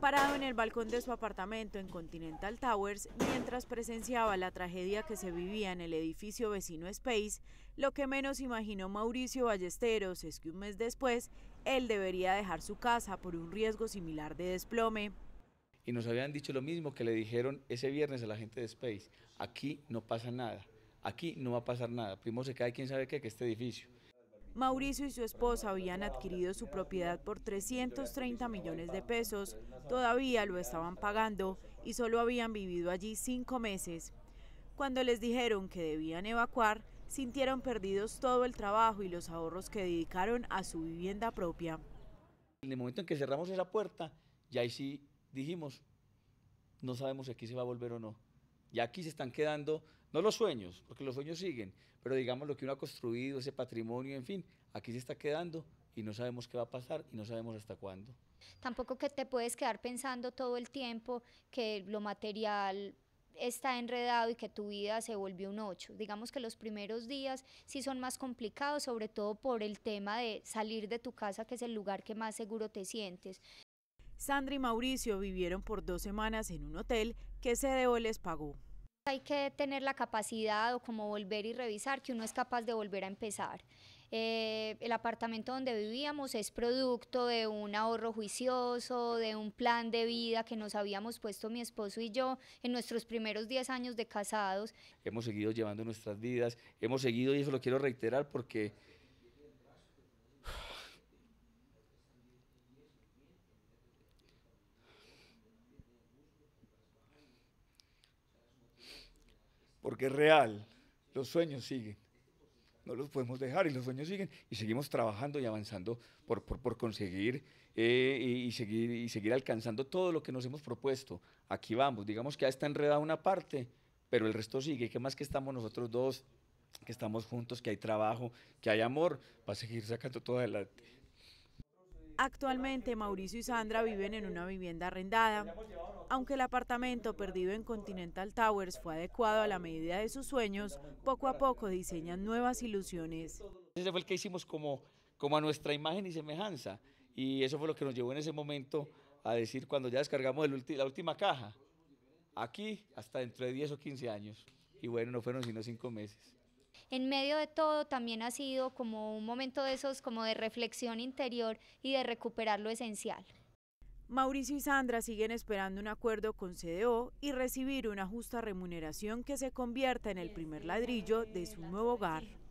parado en el balcón de su apartamento en Continental Towers mientras presenciaba la tragedia que se vivía en el edificio vecino Space, lo que menos imaginó Mauricio Ballesteros es que un mes después él debería dejar su casa por un riesgo similar de desplome. Y nos habían dicho lo mismo que le dijeron ese viernes a la gente de Space, aquí no pasa nada, aquí no va a pasar nada, primero se cae quien sabe qué, que este edificio. Mauricio y su esposa habían adquirido su propiedad por 330 millones de pesos, todavía lo estaban pagando y solo habían vivido allí cinco meses. Cuando les dijeron que debían evacuar, sintieron perdidos todo el trabajo y los ahorros que dedicaron a su vivienda propia. En el momento en que cerramos esa puerta, ya ahí sí dijimos, no sabemos si aquí se va a volver o no. Y aquí se están quedando, no los sueños, porque los sueños siguen, pero digamos lo que uno ha construido, ese patrimonio, en fin, aquí se está quedando y no sabemos qué va a pasar y no sabemos hasta cuándo. Tampoco que te puedes quedar pensando todo el tiempo que lo material está enredado y que tu vida se volvió un ocho. Digamos que los primeros días sí son más complicados, sobre todo por el tema de salir de tu casa, que es el lugar que más seguro te sientes, Sandra y Mauricio vivieron por dos semanas en un hotel que CDO les pagó. Hay que tener la capacidad o como volver y revisar que uno es capaz de volver a empezar. Eh, el apartamento donde vivíamos es producto de un ahorro juicioso, de un plan de vida que nos habíamos puesto mi esposo y yo en nuestros primeros 10 años de casados. Hemos seguido llevando nuestras vidas, hemos seguido, y eso lo quiero reiterar porque porque es real. Los sueños siguen. No los podemos dejar y los sueños siguen y seguimos trabajando y avanzando por, conseguir eh, y, seguir, y seguir alcanzando todo lo que nos hemos propuesto. Aquí vamos, digamos que ya está enredada una parte, pero el resto sigue. ¿Qué más que estamos nosotros dos, que estamos juntos, que hay trabajo, que hay amor, va a seguir sacando todo adelante. Actualmente Mauricio y Sandra viven en una vivienda arrendada. Aunque el apartamento perdido en Continental Towers fue adecuado a la medida de sus sueños, poco a poco diseñan nuevas ilusiones. Ese fue el que hicimos como, como a nuestra imagen y semejanza. Y eso fue lo que nos llevó en ese momento a decir cuando ya descargamos la última caja, aquí hasta dentro de 10 o 15 años. Y bueno, no fueron sino 5 meses en medio de todo también ha sido como un momento de esos, como de reflexión interior y de recuperar lo esencial. Mauricio y Sandra siguen esperando un acuerdo con CDO y recibir una justa remuneración que se convierta en el primer ladrillo de su nuevo hogar.